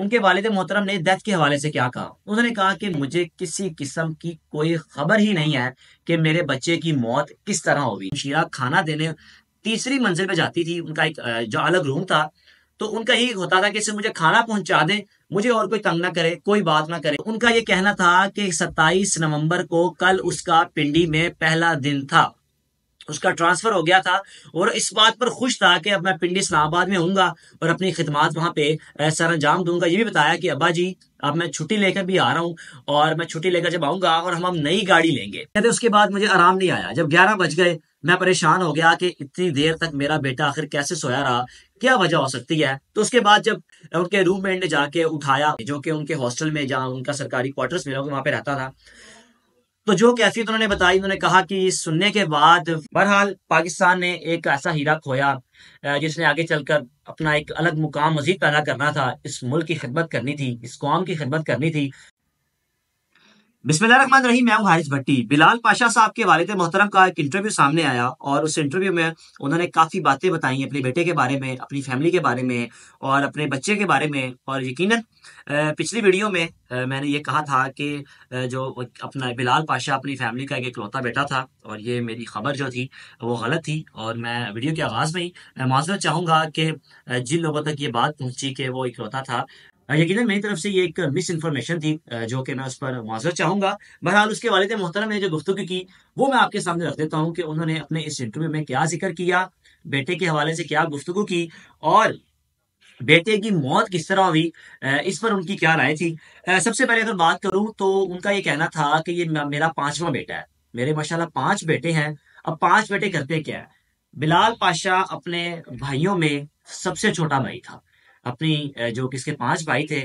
उनके वालद मोहतरम ने डेथ के हवाले से क्या कहा उन्होंने कहा कि मुझे किसी किस्म की कोई खबर ही नहीं है कि मेरे बच्चे की मौत किस तरह होगी शीरा खाना देने तीसरी मंजिल पे जाती थी उनका एक जो अलग रूम था तो उनका यही होता था कि सिर्फ मुझे खाना पहुंचा दें मुझे और कोई तंग ना करे कोई बात ना करे उनका ये कहना था कि 27 नवंबर को कल उसका पिंडी में पहला दिन था उसका ट्रांसफर हो गया था और इस बात पर खुश था कि अब मैं पिंडी इस्लामाबाद में हूँ और अपनी खिदमत वहाँ पे सर अंजाम दूंगा ये भी बताया कि अब्बा जी अब मैं छुट्टी लेकर भी आ रहा हूँ और मैं छुट्टी लेकर जब आऊंगा और हम हम नई गाड़ी लेंगे कहते उसके बाद मुझे आराम नहीं आया जब ग्यारह बज गए मैं परेशान हो गया कि इतनी देर तक मेरा बेटा आखिर कैसे सोया रहा क्या वजह हो सकती है तो उसके बाद जब उनके रूममेट ने जाके उठाया जो कि उनके हॉस्टल में जहाँ उनका सरकारी क्वार्टर्स मिला वहाँ पे रहता था तो जो कैफियत उन्होंने बताई उन्होंने कहा कि सुनने के बाद बहरहाल पाकिस्तान ने एक ऐसा हीरा खोया जिसने आगे चलकर अपना एक अलग मुकाम मजीद पैदा करना था इस मुल्क की खिदमत करनी थी इस कौम की खिदमत करनी थी बिस्मिल्लाहमान रही मैं हूं हारिस भट्टी बिलाल पाशा साहब के वालद मोहतरम का एक इंटरव्यू सामने आया और उस इंटरव्यू में उन्होंने काफ़ी बातें बताई अपने बेटे के बारे में अपनी फैमिली के बारे में और अपने बच्चे के बारे में और यकीनन पिछली वीडियो में मैंने ये कहा था कि जो अपना बिलाल पाशा अपनी फैमिली का एक इकलौता बेटा था और ये मेरी खबर जो थी वो गलत थी और मैं वीडियो के आगाज़ में ही माजरत चाहूँगा कि जिन लोगों तक ये बात पहुँची कि वो इकलौता था यकीन मेरी तरफ से ये एक मिस इन्फॉर्मेशन थी जो कि मैं उस पर मुआवजा चाहूंगा बहरहाल उसके वालद मोहतरम ने जो गुफ्तु की वो मैं आपके सामने रख देता हूँ कि उन्होंने अपने इस इंटरव्यू में क्या जिक्र किया बेटे के हवाले से क्या गुफ्तु की और बेटे की मौत किस तरह हुई इस पर उनकी क्या राय थी सबसे पहले अगर बात करूं तो उनका ये कहना था कि ये मेरा पांचवा बेटा है मेरे माशाल्लाह पांच बेटे हैं अब पांच बेटे करते क्या है बिलाल पाशा अपने भाइयों में सबसे छोटा भाई था अपनी जो किसके पांच भाई थे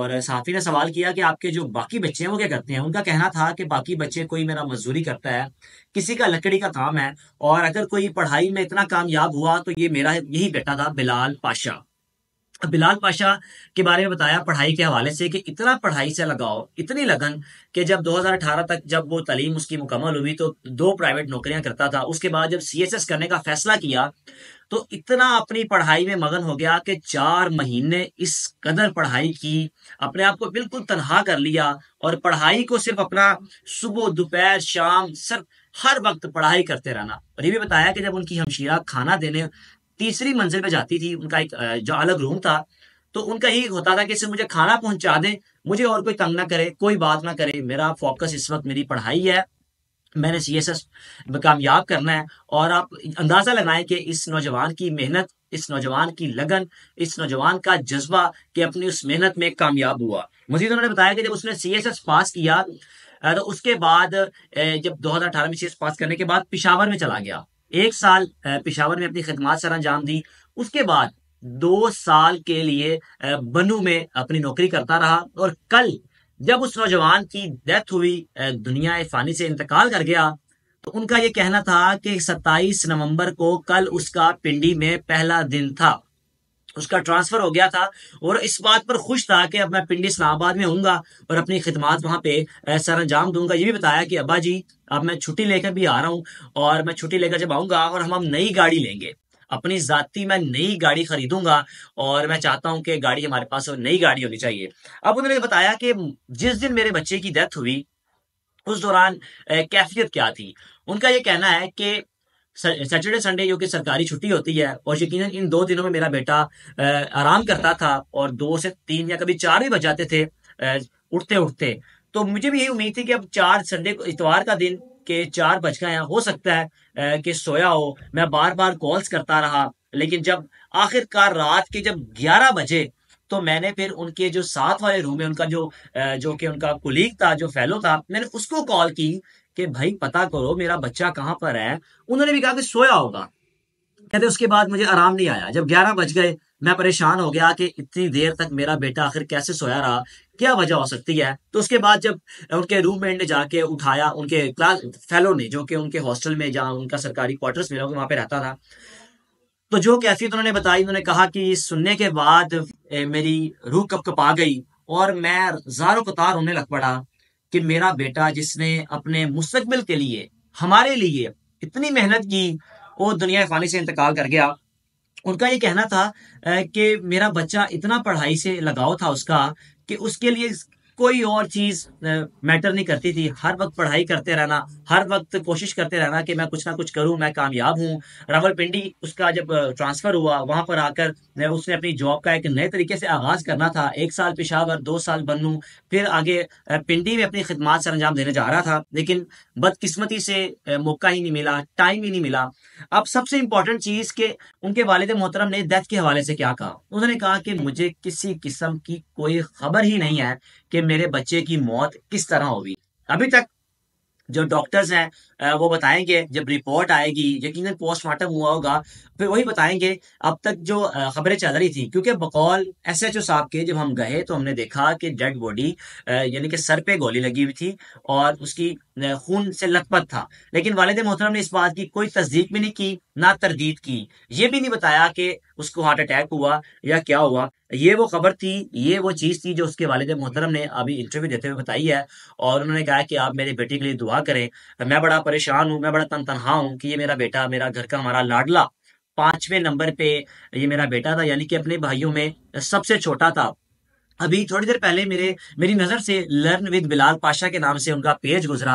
और साफी ने सवाल किया कि आपके जो बाकी बच्चे हैं वो क्या करते हैं उनका कहना था कि बाकी बच्चे कोई मेरा मजदूरी करता है किसी का लकड़ी का काम है और अगर कोई पढ़ाई में इतना कामयाब हुआ तो ये मेरा यही बेटा था बिलाल पाशा बिलाल पाशा के बारे में बताया पढ़ाई के हवाले से कि इतना पढ़ाई से लगाओ इतनी लगन कि जब 2018 तक जब वो तलीम उसकी मुकम्मल हुई तो दो प्राइवेट नौकरियां करता था उसके बाद जब सीएसएस करने का फैसला किया तो इतना अपनी पढ़ाई में मगन हो गया कि चार महीने इस कदर पढ़ाई की अपने आप को बिल्कुल तनहा कर लिया और पढ़ाई को सिर्फ अपना सुबह दोपहर शाम सिर्फ हर वक्त पढ़ाई करते रहना और ये भी बताया कि जब उनकी हमशीरा खाना देने तीसरी मंजिल पे जाती थी उनका एक जो अलग रूम था तो उनका यही होता था कि सिर्फ मुझे खाना पहुंचा दें मुझे और कोई तंग ना करे कोई बात ना करे मेरा फोकस इस वक्त मेरी पढ़ाई है मैंने सी एस एस में कामयाब करना है और आप अंदाज़ा लगाएं कि इस नौजवान की मेहनत इस नौजवान की लगन इस नौजवान का जज्बा कि अपनी उस मेहनत में कामयाब हुआ मजीद तो उन्होंने बताया कि जब उसने सी एस एस पास किया तो उसके बाद जब 2018 में सी एस पास करने के बाद पिशावर में चला गया एक साल पिशावर में अपनी खदमात सर अंजाम दी उसके बाद दो साल के लिए बनू में अपनी नौकरी करता रहा और कल जब उस नौजवान की डेथ हुई दुनिया फानी से इंतकाल कर गया तो उनका ये कहना था कि 27 नवंबर को कल उसका पिंडी में पहला दिन था उसका ट्रांसफर हो गया था और इस बात पर खुश था कि अब मैं पिंडी इस्लामाबाद में हूँ और अपनी खिदमत वहाँ पे सर अंजाम दूंगा ये भी बताया कि अब्बा जी अब मैं छुट्टी लेकर भी आ रहा हूँ और मैं छुट्टी लेकर जब आऊँगा और हम हम नई गाड़ी लेंगे अपनी जाति मैं नई गाड़ी खरीदूंगा और मैं चाहता हूँ कि गाड़ी हमारे पास नई गाड़ी होनी चाहिए अब उन्होंने बताया कि जिस दिन मेरे बच्चे की डेथ हुई उस दौरान कैफियत क्या थी उनका ये कहना है कि सैटरडे संडे जो कि सरकारी छुट्टी होती है और यकीन इन दो दिनों में मेरा बेटा आराम करता था और दो से तीन या कभी चार भी बजाते थे उठते उठते तो मुझे भी यही उम्मीद थी कि अब चार संडे को इतवार का दिन के चार बज गए हैं हो सकता है कि सोया हो मैं बार बार कॉल्स करता रहा लेकिन जब आखिरकार रात के जब ग्यारह बजे तो मैंने फिर उनके जो साथ वाले रूम में उनका जो जो कि उनका कुलीग था जो फेलो था मैंने उसको कॉल की कि भाई पता करो मेरा बच्चा कहाँ पर है उन्होंने भी कहा कि सोया होगा कहते उसके बाद मुझे आराम नहीं आया जब ग्यारह बज गए मैं परेशान हो गया कि इतनी देर तक मेरा बेटा आखिर कैसे सोया रहा क्या वजह हो सकती है तो उसके बाद जब उनके रूममेट ने जाके उठाया उनके क्लास फेलो ने जो कि उनके हॉस्टल में जहाँ उनका सरकारी क्वार्टर्स मिला वहां पे रहता था तो जो कैफियत उन्होंने बताई उन्होंने कहा कि सुनने के बाद ए, मेरी रूह कप कपा गई और मैं जारो कतार होने लग पड़ा कि मेरा बेटा जिसने अपने मुस्तबिल के लिए हमारे लिए इतनी मेहनत की वो दुनिया फानी से इंतकाल कर गया उनका ये कहना था कि मेरा बच्चा इतना पढ़ाई से लगाव था उसका कि उसके लिए कोई और चीज मैटर नहीं करती थी हर वक्त पढ़ाई करते रहना हर वक्त कोशिश करते रहना कि मैं कुछ ना कुछ करूं मैं कामयाब हूं रावलपिंडी उसका जब ट्रांसफर हुआ वहां पर आकर उसने अपनी जॉब का एक नए तरीके से आगाज करना था एक साल पेशावर दो साल बनू फिर आगे पिंडी में अपनी खिदमत सर अंजाम देने जा रहा था लेकिन बदकिस्मती से मौका ही नहीं मिला टाइम ही नहीं मिला अब सबसे इंपॉर्टेंट चीज के उनके वालद मोहतरम ने डेथ के हवाले से क्या कहा उन्होंने कहा कि मुझे किसी किस्म की कोई खबर ही नहीं है कि मेरे बच्चे की मौत किस तरह होगी अभी तक जो डॉक्टर्स हैं वो बताएंगे जब रिपोर्ट आएगी यकीन पोस्टमार्टम हुआ होगा फिर वही बताएंगे अब तक जो खबरें चल रही थी क्योंकि बकौल एस एच ओ साहब के जब हम गए तो हमने देखा कि डेड बॉडी यानी कि सर पे गोली लगी हुई थी और उसकी खून से लथपथ था लेकिन वालद मोहतरम ने इस बात की कोई तस्दीक भी नहीं की ना तरदीद की ये भी नहीं बताया कि उसको हार्ट अटैक हुआ या क्या हुआ ये वो खबर थी ये वो चीज़ थी जो उसके वालद मोहतरम ने अभी इंटरव्यू देते हुए बताई है और उन्होंने कहा कि आप मेरे बेटे के लिए दुआ करें मैं बड़ा परेशान हूँ मैं बड़ा तन तनहा हूँ कि ये मेरा बेटा मेरा घर का हमारा लाडला पांचवें नंबर पे ये मेरा बेटा था यानी कि अपने भाइयों में सबसे छोटा था अभी थोड़ी देर पहले मेरे मेरी नज़र से लर्न विद बिलाल पाशा के नाम से उनका पेज गुजरा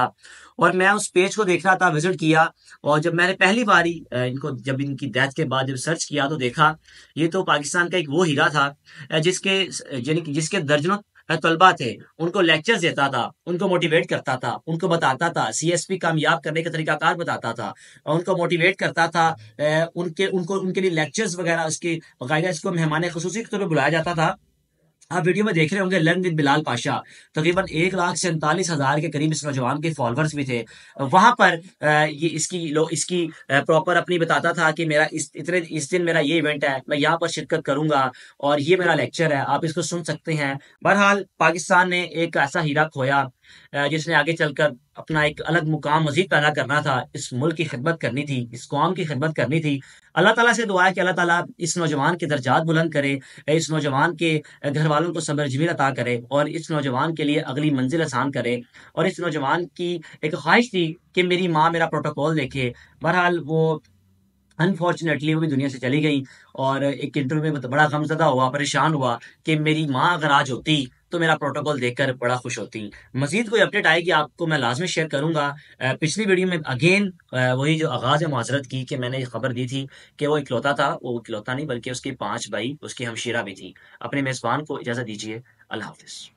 और मैं उस पेज को देख रहा था विजिट किया और जब मैंने पहली बार इनको जब इनकी डेथ के बाद जब सर्च किया तो देखा ये तो पाकिस्तान का एक वो हीरा था जिसके जिसके दर्जनों तलबा थे उनको लेक्चर्स देता था उनको मोटिवेट करता था उनको बताता था सीएसपी कामयाब करने का तरीकाकार बताता था उनको मोटिवेट करता था उनके उनको उनके लिए लेक्चर्स वगैरह उसके बकायदा इसको मेहमान खसूसी के तौर पर बुलाया जाता था आप वीडियो में देख रहे होंगे लर्न विद बिलाल पाशा तकरीबन एक लाख सैंतालीस हज़ार के करीब इस नौजवान के फॉलोअर्स भी थे वहाँ पर ये इसकी लो इसकी प्रॉपर अपनी बताता था कि मेरा इस इतने इस दिन मेरा ये इवेंट है मैं यहाँ पर शिरकत करूँगा और ये मेरा लेक्चर है आप इसको सुन सकते हैं बहरहाल पाकिस्तान ने एक ऐसा हीरा खोया जिसने आगे चलकर अपना एक अलग मुकाम मजीद पैदा करना था इस मुल्क की खिदमत करनी थी इस कौम की खिदमत करनी थी अल्लाह ताला से दुआ है कि अल्लाह ताला इस नौजवान के दर्जात बुलंद करे इस नौजवान के घर वालों को सबर जमीन अता करे और इस नौजवान के लिए अगली मंजिल आसान करे और इस नौजवान की एक ख्वाहिश थी कि मेरी माँ मेरा प्रोटोकॉल देखे बहरहाल वो अनफॉर्चुनेटली वो भी दुनिया से चली गई और एक इंटरव्यू में बड़ा गमजदा हुआ परेशान हुआ कि मेरी माँ अगर आज होती तो मेरा प्रोटोकॉल देखकर बड़ा खुश होती मजीद कोई अपडेट आएगी आपको मैं लाजमी शेयर करूँगा पिछली वीडियो में अगेन वही जो आगाज़ है माजरत की कि मैंने खबर दी थी कि वो इकलौता था वो इकलौता नहीं बल्कि उसकी पाँच भाई उसकी हमशीरा भी थी अपने मेज़बान को इजाज़त दीजिए अल्लाह हाफिज़